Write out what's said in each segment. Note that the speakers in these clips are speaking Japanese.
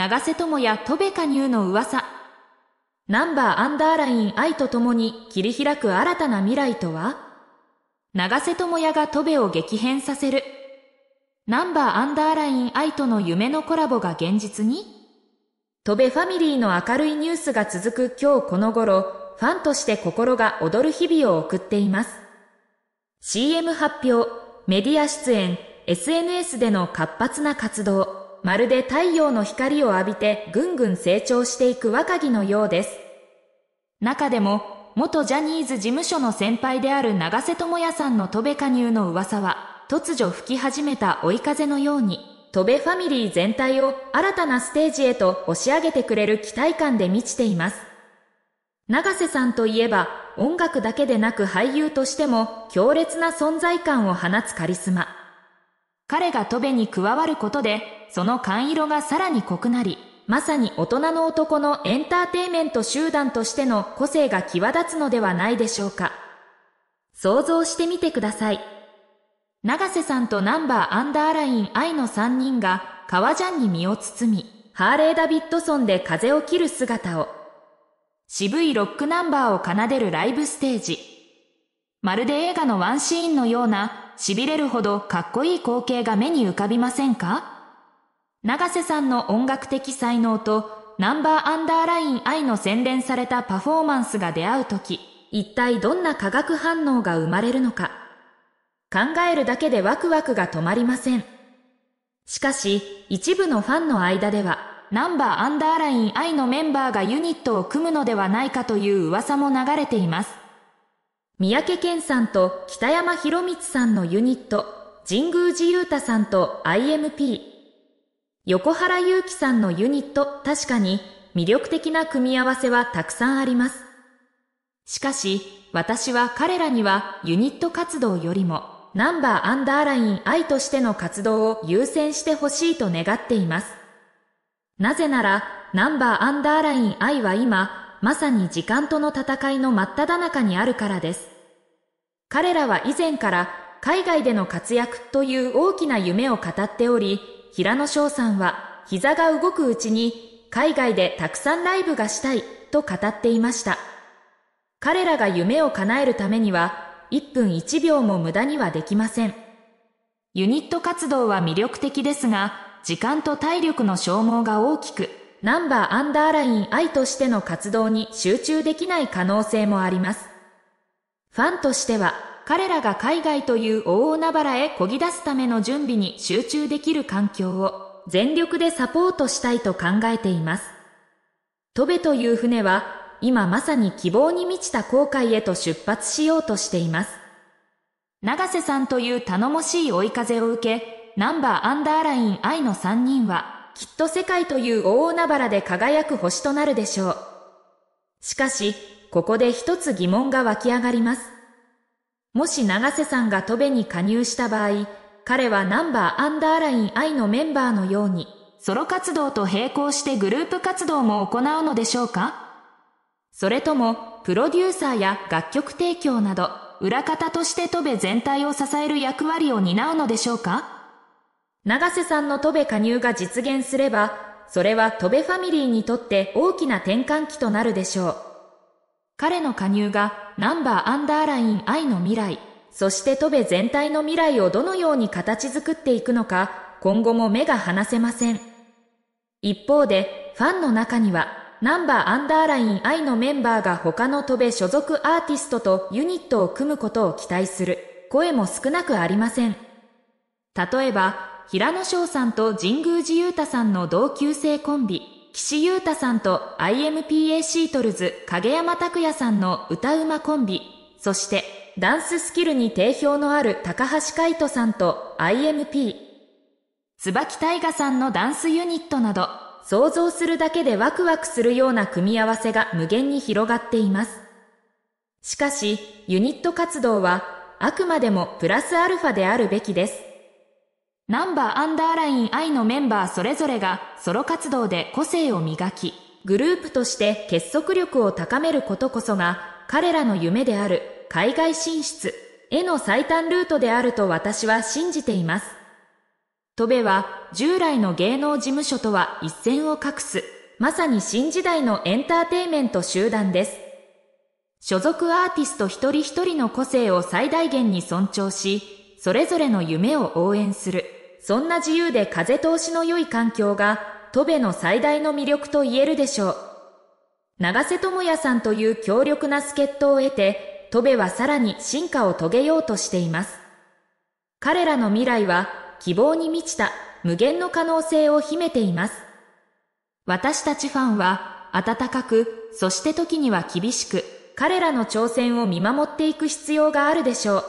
長瀬智也戸部加入の噂。ナンバーアンダーライン愛と共に切り開く新たな未来とは長瀬智也が戸部を激変させる。ナンバーアンダーライン愛との夢のコラボが現実に戸部ファミリーの明るいニュースが続く今日この頃、ファンとして心が躍る日々を送っています。CM 発表、メディア出演、SNS での活発な活動、まるで太陽の光を浴びてぐんぐん成長していく若木のようです。中でも、元ジャニーズ事務所の先輩である長瀬智也さんの戸部加入の噂は、突如吹き始めた追い風のように、戸部ファミリー全体を新たなステージへと押し上げてくれる期待感で満ちています。長瀬さんといえば、音楽だけでなく俳優としても強烈な存在感を放つカリスマ。彼がトベに加わることで、その缶色がさらに濃くなり、まさに大人の男のエンターテイメント集団としての個性が際立つのではないでしょうか。想像してみてください。長瀬さんとナンバーアンダーライン愛の3人が革ジャンに身を包み、ハーレー・ダビッドソンで風を切る姿を、渋いロックナンバーを奏でるライブステージ、まるで映画のワンシーンのような痺れるほどかっこいい光景が目に浮かびませんか長瀬さんの音楽的才能とナンバーアンダーライン愛の洗練されたパフォーマンスが出会うとき、一体どんな化学反応が生まれるのか。考えるだけでワクワクが止まりません。しかし、一部のファンの間では、ナンバーアンダーライン愛のメンバーがユニットを組むのではないかという噂も流れています。三宅健さんと北山博光さんのユニット、神宮寺勇太さんと IMP、横原祐希さんのユニット、確かに魅力的な組み合わせはたくさんあります。しかし、私は彼らにはユニット活動よりも、ナンバーアンダーライン愛としての活動を優先してほしいと願っています。なぜなら、ナンバーアンダーライン愛は今、まさに時間との戦いの真っ只中にあるからです。彼らは以前から海外での活躍という大きな夢を語っており、平野翔さんは膝が動くうちに海外でたくさんライブがしたいと語っていました。彼らが夢を叶えるためには1分1秒も無駄にはできません。ユニット活動は魅力的ですが、時間と体力の消耗が大きく、ナンバーアンダーライン愛としての活動に集中できない可能性もあります。ファンとしては、彼らが海外という大海原へ漕ぎ出すための準備に集中できる環境を全力でサポートしたいと考えています。トベという船は、今まさに希望に満ちた航海へと出発しようとしています。長瀬さんという頼もしい追い風を受け、ナンバーアンダーライン I の3人は、きっと世界という大海原で輝く星となるでしょう。しかし、ここで一つ疑問が湧き上がります。もし長瀬さんが戸部に加入した場合、彼はナンバーアンダーライン I のメンバーのように、ソロ活動と並行してグループ活動も行うのでしょうかそれとも、プロデューサーや楽曲提供など、裏方として戸部全体を支える役割を担うのでしょうか長瀬さんの戸部加入が実現すれば、それは戸部ファミリーにとって大きな転換期となるでしょう。彼の加入がナンバーアンダーライン I の未来、そしてトベ全体の未来をどのように形作っていくのか、今後も目が離せません。一方で、ファンの中には、ナンバーアンダーライン I のメンバーが他のトベ所属アーティストとユニットを組むことを期待する声も少なくありません。例えば、平野翔さんと神宮寺勇太さんの同級生コンビ、岸優太さんと IMPA シートルズ影山拓也さんの歌うまコンビ、そしてダンススキルに定評のある高橋海人さんと IMP、椿大河さんのダンスユニットなど、想像するだけでワクワクするような組み合わせが無限に広がっています。しかし、ユニット活動はあくまでもプラスアルファであるべきです。ナンバーアンダーライン I のメンバーそれぞれがソロ活動で個性を磨き、グループとして結束力を高めることこそが彼らの夢である海外進出への最短ルートであると私は信じています。戸部は従来の芸能事務所とは一線を画す、まさに新時代のエンターテイメント集団です。所属アーティスト一人一人の個性を最大限に尊重し、それぞれの夢を応援する。そんな自由で風通しの良い環境が、戸部の最大の魅力と言えるでしょう。長瀬智也さんという強力な助っ人を得て、戸部はさらに進化を遂げようとしています。彼らの未来は、希望に満ちた無限の可能性を秘めています。私たちファンは、温かく、そして時には厳しく、彼らの挑戦を見守っていく必要があるでしょう。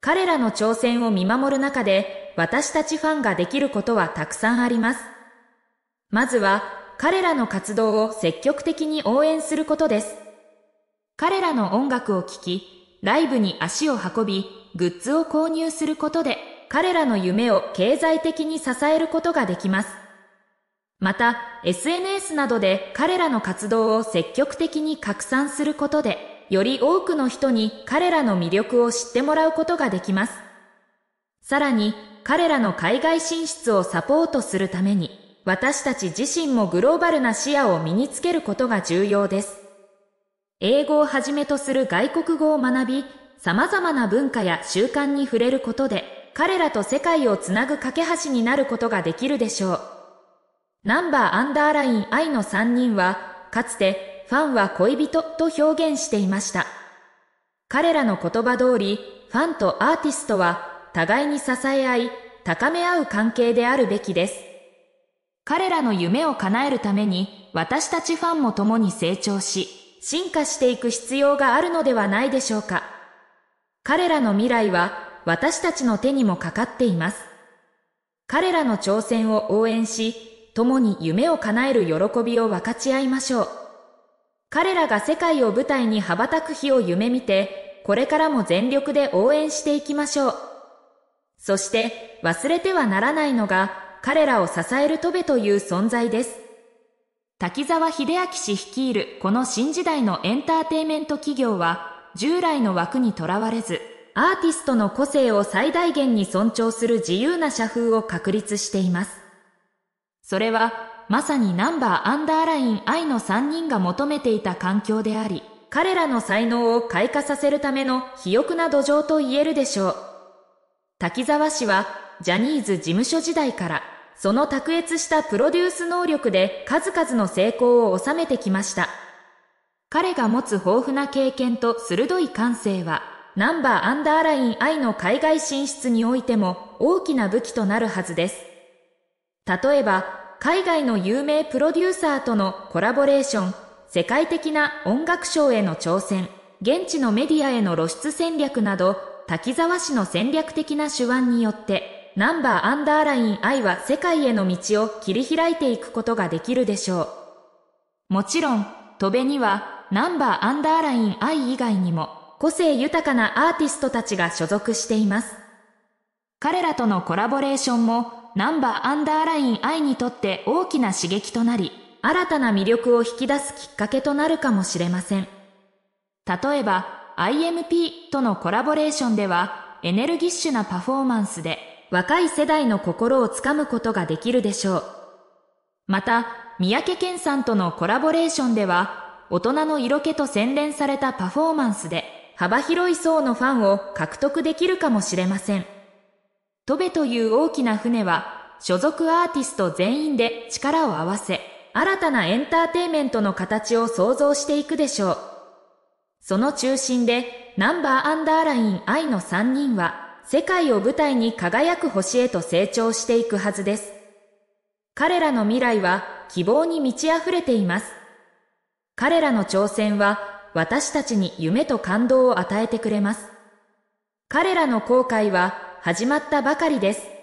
彼らの挑戦を見守る中で、私たちファンができることはたくさんあります。まずは、彼らの活動を積極的に応援することです。彼らの音楽を聴き、ライブに足を運び、グッズを購入することで、彼らの夢を経済的に支えることができます。また、SNS などで彼らの活動を積極的に拡散することで、より多くの人に彼らの魅力を知ってもらうことができます。さらに、彼らの海外進出をサポートするために、私たち自身もグローバルな視野を身につけることが重要です。英語をはじめとする外国語を学び、様々な文化や習慣に触れることで、彼らと世界をつなぐ架け橋になることができるでしょう。ナンバーアンダーライン I の3人は、かつてファンは恋人と表現していました。彼らの言葉通り、ファンとアーティストは互いに支え合い、高め合う関係であるべきです。彼らの夢を叶えるために、私たちファンも共に成長し、進化していく必要があるのではないでしょうか。彼らの未来は、私たちの手にもかかっています。彼らの挑戦を応援し、共に夢を叶える喜びを分かち合いましょう。彼らが世界を舞台に羽ばたく日を夢見て、これからも全力で応援していきましょう。そして忘れてはならないのが彼らを支えるトベという存在です。滝沢秀明氏率いるこの新時代のエンターテイメント企業は従来の枠にとらわれずアーティストの個性を最大限に尊重する自由な社風を確立しています。それはまさにナンバーアンダーライン愛の3人が求めていた環境であり、彼らの才能を開花させるための肥沃な土壌と言えるでしょう。滝沢氏はジャニーズ事務所時代からその卓越したプロデュース能力で数々の成功を収めてきました。彼が持つ豊富な経験と鋭い感性は、ナンバーアンダーライン愛の海外進出においても大きな武器となるはずです。例えば、海外の有名プロデューサーとのコラボレーション、世界的な音楽賞への挑戦、現地のメディアへの露出戦略など、滝沢氏の戦略的な手腕によって、ナンバーアンダーライン I は世界への道を切り開いていくことができるでしょう。もちろん、戸辺には、ナンバーアンダーライン I 以外にも、個性豊かなアーティストたちが所属しています。彼らとのコラボレーションも、ナンバーアンダーライン I にとって大きな刺激となり、新たな魅力を引き出すきっかけとなるかもしれません。例えば、IMP とのコラボレーションではエネルギッシュなパフォーマンスで若い世代の心をつかむことができるでしょう。また、三宅健さんとのコラボレーションでは大人の色気と洗練されたパフォーマンスで幅広い層のファンを獲得できるかもしれません。飛べという大きな船は、所属アーティスト全員で力を合わせ、新たなエンターテイメントの形を創造していくでしょう。その中心で、ナンバーアンダーライン I の3人は、世界を舞台に輝く星へと成長していくはずです。彼らの未来は希望に満ち溢れています。彼らの挑戦は私たちに夢と感動を与えてくれます。彼らの後悔は始まったばかりです。